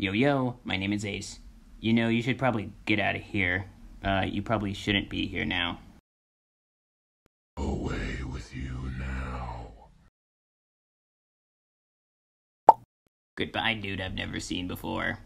Yo, yo, my name is Ace. You know, you should probably get out of here. Uh, you probably shouldn't be here now. Away with you now. Goodbye, dude I've never seen before.